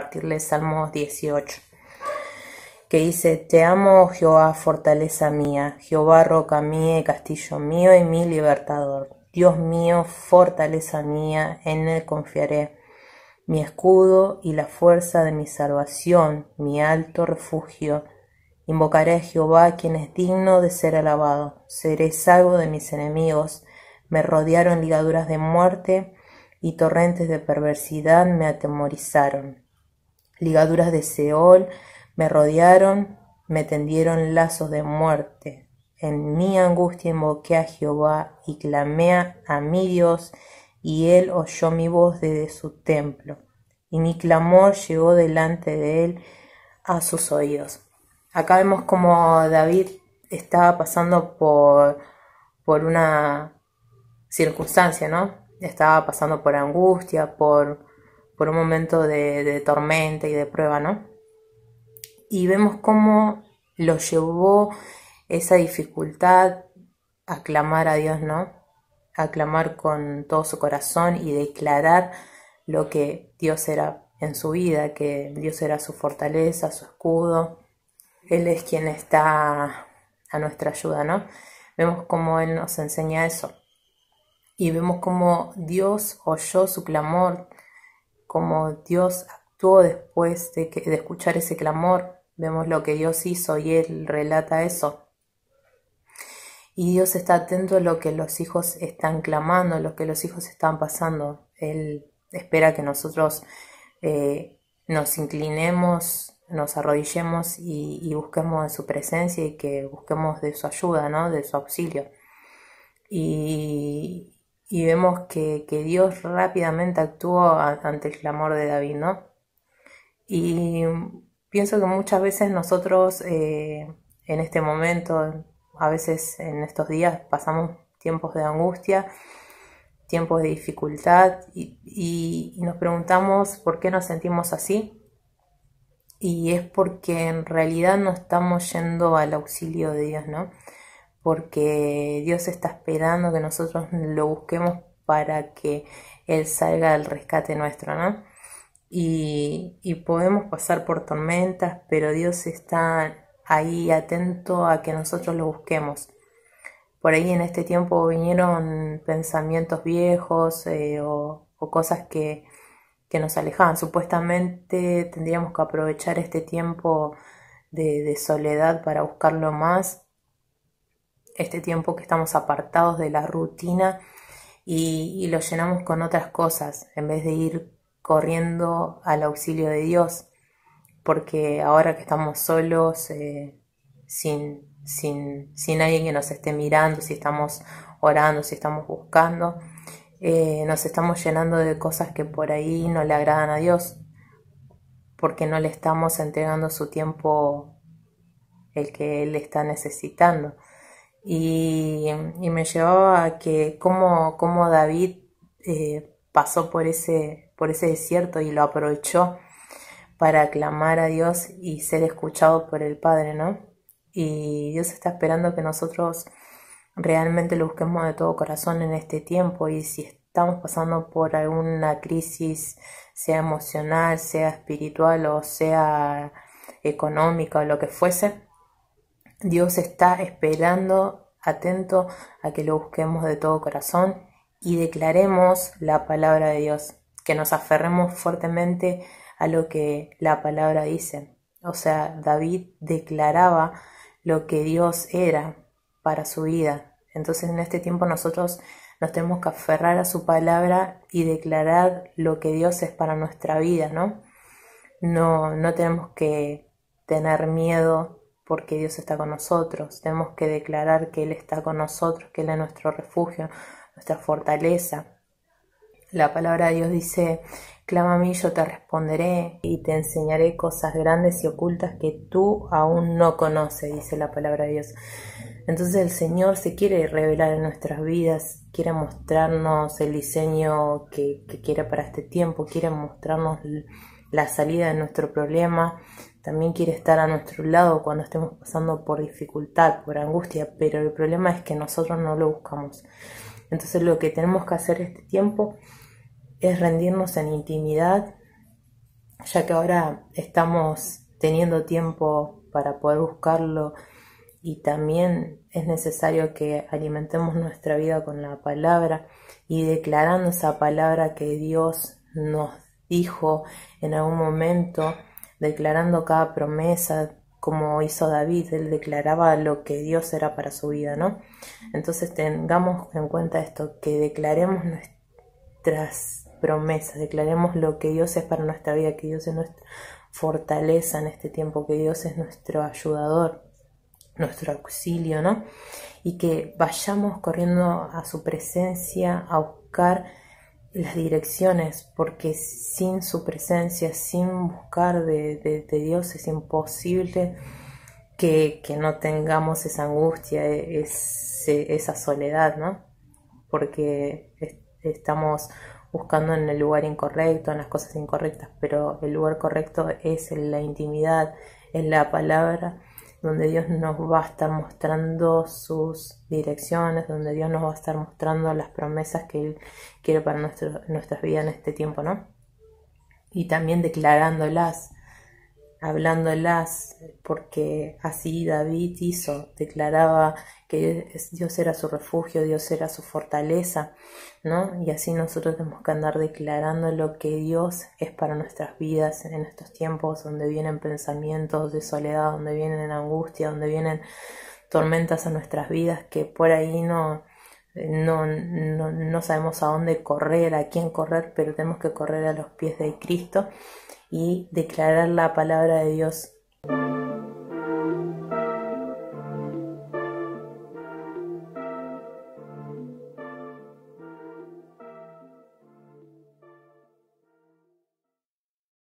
compartirles Salmos 18, que dice, Te amo, oh Jehová, fortaleza mía, Jehová, roca mía y castillo mío y mi libertador. Dios mío, fortaleza mía, en él confiaré, mi escudo y la fuerza de mi salvación, mi alto refugio. Invocaré a Jehová, quien es digno de ser alabado. Seré salvo de mis enemigos. Me rodearon ligaduras de muerte y torrentes de perversidad me atemorizaron. Ligaduras de Seol me rodearon, me tendieron lazos de muerte. En mi angustia invoqué a Jehová y clamé a mi Dios, y él oyó mi voz desde su templo, y mi clamor llegó delante de él a sus oídos. Acá vemos como David estaba pasando por, por una circunstancia, ¿no? Estaba pasando por angustia, por por un momento de, tormenta y de prueba, ¿no? Y vemos cómo lo llevó esa dificultad a clamar a Dios, ¿no? A clamar con todo su corazón y declarar lo que Dios era en su vida, que Dios era su fortaleza, su escudo. Él es quien está a nuestra ayuda, ¿no? Vemos cómo Él nos enseña eso. Y vemos cómo Dios oyó su clamor cómo Dios actuó después de, que, de escuchar ese clamor. Vemos lo que Dios hizo y Él relata eso. Y Dios está atento a lo que los hijos están clamando, a lo que los hijos están pasando. Él espera que nosotros eh, nos inclinemos, nos arrodillemos y, busquemos en su presencia y que busquemos de su ayuda, ¿no? de su auxilio. Y, y vemos que, que Dios rápidamente actuó ante el clamor de David, ¿no? Y pienso que muchas veces nosotros eh, en este momento, a veces en estos días, pasamos tiempos de angustia, tiempos de dificultad y, y, y nos preguntamos por qué nos sentimos así. Y es porque en realidad no estamos yendo al auxilio de Dios, ¿no? porque Dios está esperando que nosotros lo busquemos para que Él salga al rescate nuestro, ¿no? Y, podemos pasar por tormentas, pero Dios está ahí atento a que nosotros lo busquemos. Por ahí en este tiempo vinieron pensamientos viejos eh, o, cosas que, nos alejaban. Supuestamente tendríamos que aprovechar este tiempo de soledad para buscarlo más este tiempo que estamos apartados de la rutina y, lo llenamos con otras cosas en vez de ir corriendo al auxilio de Dios, porque ahora que estamos solos, eh, sin, sin, sin alguien que nos esté mirando, si estamos orando, si estamos buscando, eh, nos estamos llenando de cosas que por ahí no le agradan a Dios, porque no le estamos entregando su tiempo el que Él está necesitando y, me llevaba a que cómo, David eh, pasó por ese, por ese desierto y lo aprovechó para clamar a Dios y ser escuchado por el Padre, ¿no? Y Dios está esperando que nosotros realmente lo busquemos de todo corazón en este tiempo y si estamos pasando por alguna crisis, sea emocional, sea espiritual o sea económica o lo que fuese, Dios está esperando, atento a que lo busquemos de todo corazón y declaremos la palabra de Dios, que nos aferremos fuertemente a lo que la palabra dice. O sea, David declaraba lo que Dios era para su vida. Entonces en este tiempo nosotros nos tenemos que aferrar a su palabra y declarar lo que Dios es para nuestra vida, ¿no? No, no tenemos que tener miedo porque Dios está con nosotros. Tenemos que declarar que Él está con nosotros, que Él es nuestro refugio, nuestra fortaleza. La palabra de Dios dice, clama a mí, yo te responderé y te enseñaré cosas grandes y ocultas que tú aún no conoces, dice la palabra de Dios. Entonces el Señor se quiere revelar en nuestras vidas, quiere mostrarnos el diseño que, que quiere para este tiempo, quiere mostrarnos la salida de nuestro problema, también quiere estar a nuestro lado cuando estemos pasando por dificultad, por angustia, pero el problema es que nosotros no lo buscamos. Entonces lo que tenemos que hacer este tiempo es rendirnos en intimidad, ya que ahora estamos teniendo tiempo para poder buscarlo y también es necesario que alimentemos nuestra vida con la palabra y declarando esa palabra que Dios nos dijo en algún momento, declarando cada promesa, como hizo David, él declaraba lo que Dios era para su vida, ¿no? Entonces tengamos en cuenta esto, que declaremos nuestras promesas, declaremos lo que Dios es para nuestra vida, que Dios es nuestra fortaleza en este tiempo, que Dios es nuestro ayudador, nuestro auxilio, ¿no? Y que vayamos corriendo a su presencia a buscar las direcciones, porque sin su presencia, sin buscar de, de, Dios, es imposible que, no tengamos esa angustia, e, esa soledad, ¿no? Porque estamos buscando en el lugar incorrecto, en las cosas incorrectas, pero el lugar correcto es en la intimidad, en la palabra donde Dios nos va a estar mostrando sus direcciones, donde Dios nos va a estar mostrando las promesas que Él quiere para nuestras vidas en este tiempo, ¿no? Y también declarándolas hablándolas, porque así David hizo, declaraba que Dios era su refugio, Dios era su fortaleza, ¿no? Y así nosotros tenemos que andar declarando lo que Dios es para nuestras vidas en estos tiempos donde vienen pensamientos de soledad, donde vienen angustia, donde vienen tormentas a nuestras vidas que por ahí no, no, no, no, sabemos a dónde correr, a quién correr, pero tenemos que correr a los pies de Cristo y declarar la palabra de Dios